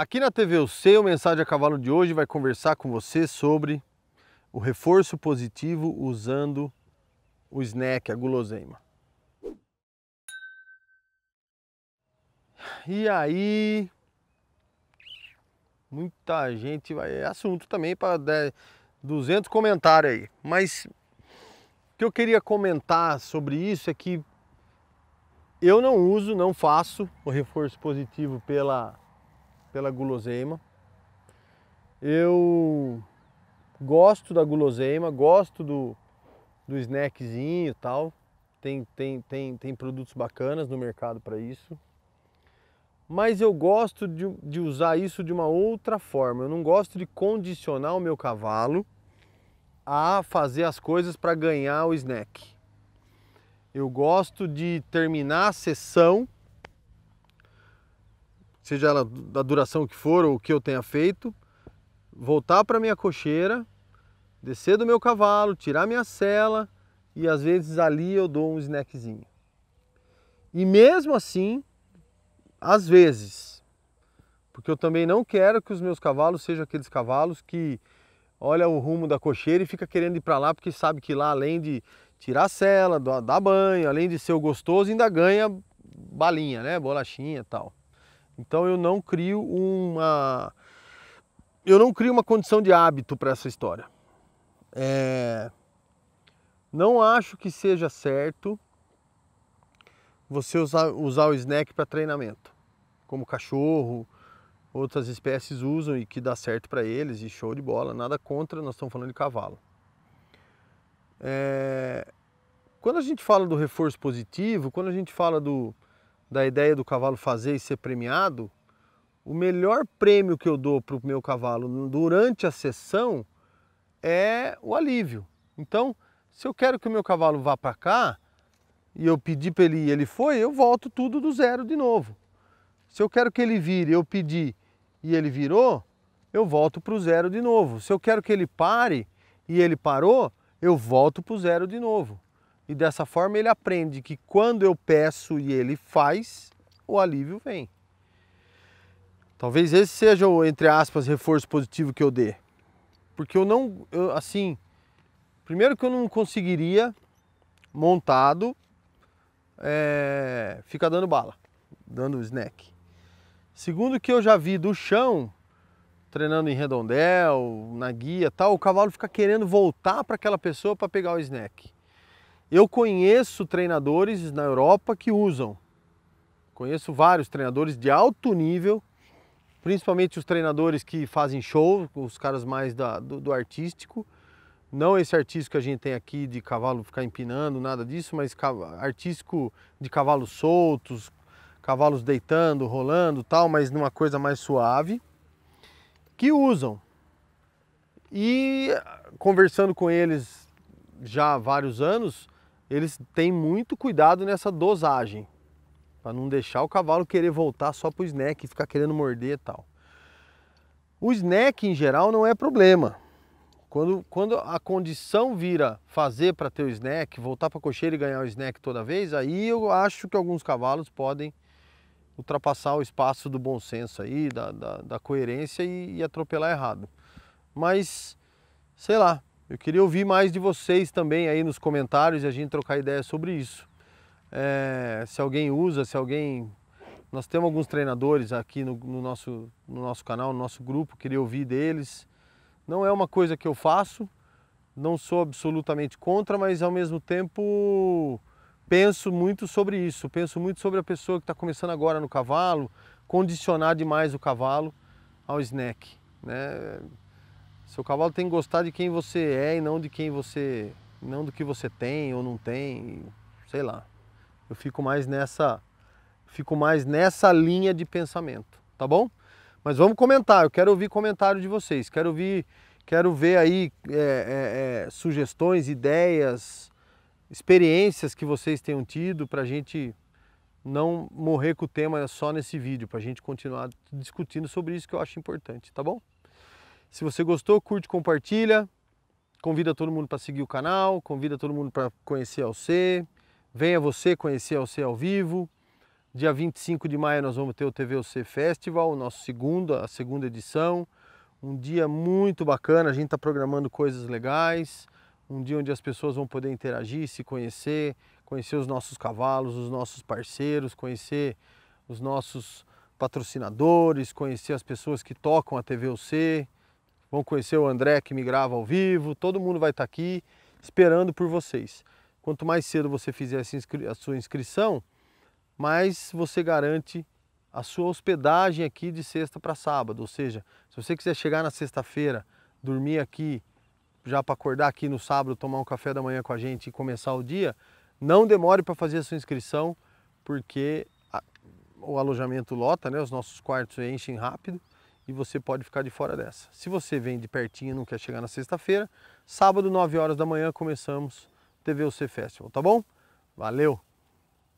Aqui na TV o o Mensagem a Cavalo de hoje vai conversar com você sobre o reforço positivo usando o snack, a guloseima. E aí, muita gente vai... É assunto também para 200 comentários aí. Mas o que eu queria comentar sobre isso é que eu não uso, não faço o reforço positivo pela pela guloseima. Eu gosto da guloseima, gosto do, do snackzinho e tal. Tem, tem, tem, tem produtos bacanas no mercado para isso. Mas eu gosto de, de usar isso de uma outra forma. Eu não gosto de condicionar o meu cavalo a fazer as coisas para ganhar o snack. Eu gosto de terminar a sessão seja ela da duração que for ou o que eu tenha feito, voltar para minha cocheira, descer do meu cavalo, tirar minha sela e às vezes ali eu dou um snackzinho. E mesmo assim, às vezes, porque eu também não quero que os meus cavalos sejam aqueles cavalos que olha o rumo da cocheira e fica querendo ir para lá porque sabe que lá além de tirar a sela, dar banho, além de ser gostoso, ainda ganha balinha, né, bolachinha, tal. Então eu não crio uma eu não crio uma condição de hábito para essa história. É... Não acho que seja certo você usar, usar o snack para treinamento, como cachorro, outras espécies usam e que dá certo para eles e show de bola, nada contra, nós estamos falando de cavalo. É... Quando a gente fala do reforço positivo, quando a gente fala do, da ideia do cavalo fazer e ser premiado, o melhor prêmio que eu dou para o meu cavalo durante a sessão é o alívio. Então, se eu quero que o meu cavalo vá para cá e eu pedi para ele ir, ele foi, eu volto tudo do zero de novo. Se eu quero que ele vire, eu pedi e ele virou, eu volto para o zero de novo. Se eu quero que ele pare e ele parou, eu volto para o zero de novo. E dessa forma ele aprende que quando eu peço e ele faz, o alívio vem. Talvez esse seja o, entre aspas, reforço positivo que eu dê. Porque eu não, eu, assim, primeiro que eu não conseguiria, montado, é, ficar dando bala, dando snack. Segundo que eu já vi do chão, treinando em redondel, na guia tal, o cavalo fica querendo voltar para aquela pessoa para pegar o snack. Eu conheço treinadores na Europa que usam. Conheço vários treinadores de alto nível, principalmente os treinadores que fazem show, os caras mais da, do, do artístico. Não esse artístico que a gente tem aqui de cavalo ficar empinando, nada disso, mas artístico de cavalos soltos, cavalos deitando, rolando tal, mas numa coisa mais suave, que usam. E conversando com eles já há vários anos, eles têm muito cuidado nessa dosagem, para não deixar o cavalo querer voltar só para o snack, ficar querendo morder e tal. O snack em geral não é problema. Quando, quando a condição vira fazer para ter o snack, voltar para a cocheira e ganhar o snack toda vez, aí eu acho que alguns cavalos podem ultrapassar o espaço do bom senso aí, da, da, da coerência e, e atropelar errado. Mas, sei lá, eu queria ouvir mais de vocês também aí nos comentários e a gente trocar ideia sobre isso. É, se alguém usa, se alguém... Nós temos alguns treinadores aqui no, no, nosso, no nosso canal, no nosso grupo, queria ouvir deles. Não é uma coisa que eu faço, não sou absolutamente contra, mas ao mesmo tempo penso muito sobre isso. Penso muito sobre a pessoa que está começando agora no cavalo, condicionar demais o cavalo ao snack. Né? Seu cavalo tem que gostar de quem você é e não de quem você. não do que você tem ou não tem, sei lá. Eu fico mais nessa. Fico mais nessa linha de pensamento, tá bom? Mas vamos comentar, eu quero ouvir comentário de vocês, quero ouvir, quero ver aí é, é, é, sugestões, ideias, experiências que vocês tenham tido para a gente não morrer com o tema só nesse vídeo, para a gente continuar discutindo sobre isso que eu acho importante, tá bom? Se você gostou, curte, compartilha. Convida todo mundo para seguir o canal, convida todo mundo para conhecer a UC. Venha você conhecer a UC ao vivo. Dia 25 de maio nós vamos ter o TVOC Festival, o nosso segundo, a segunda edição. Um dia muito bacana, a gente está programando coisas legais. Um dia onde as pessoas vão poder interagir, se conhecer, conhecer os nossos cavalos, os nossos parceiros, conhecer os nossos patrocinadores, conhecer as pessoas que tocam a TVOC vão conhecer o André que me grava ao vivo, todo mundo vai estar tá aqui esperando por vocês. Quanto mais cedo você fizer a sua inscrição, mais você garante a sua hospedagem aqui de sexta para sábado. Ou seja, se você quiser chegar na sexta-feira, dormir aqui, já para acordar aqui no sábado, tomar um café da manhã com a gente e começar o dia, não demore para fazer a sua inscrição, porque o alojamento lota, né? os nossos quartos enchem rápido e você pode ficar de fora dessa. Se você vem de pertinho e não quer chegar na sexta-feira, sábado, 9 horas da manhã, começamos TVUC Festival, tá bom? Valeu!